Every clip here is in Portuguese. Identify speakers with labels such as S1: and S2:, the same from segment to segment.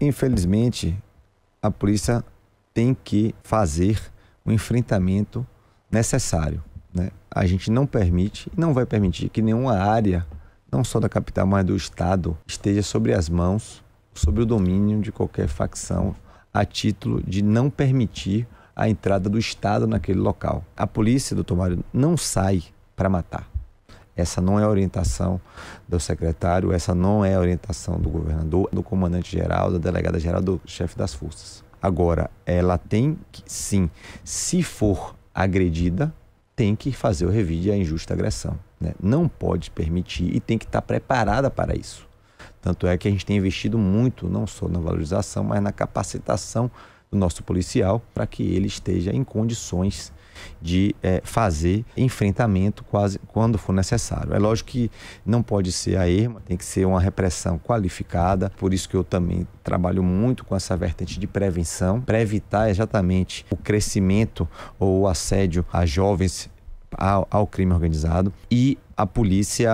S1: Infelizmente, a polícia tem que fazer o enfrentamento necessário. Né? A gente não permite e não vai permitir que nenhuma área, não só da capital, mas do Estado, esteja sobre as mãos, sobre o domínio de qualquer facção, a título de não permitir a entrada do Estado naquele local. A polícia, doutor Mário, não sai para matar. Essa não é a orientação do secretário, essa não é a orientação do governador, do comandante-geral, da delegada-geral, do chefe das forças. Agora, ela tem que, sim, se for agredida, tem que fazer o revide à injusta agressão. Né? Não pode permitir e tem que estar preparada para isso. Tanto é que a gente tem investido muito, não só na valorização, mas na capacitação do nosso policial para que ele esteja em condições de é, fazer enfrentamento quase quando for necessário. É lógico que não pode ser a erma, tem que ser uma repressão qualificada, por isso que eu também trabalho muito com essa vertente de prevenção, para evitar exatamente o crescimento ou o assédio a jovens ao, ao crime organizado. E a polícia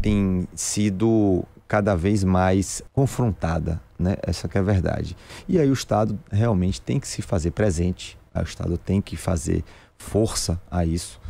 S1: tem sido cada vez mais confrontada, né? Essa que é a verdade. E aí o Estado realmente tem que se fazer presente, o Estado tem que fazer força a isso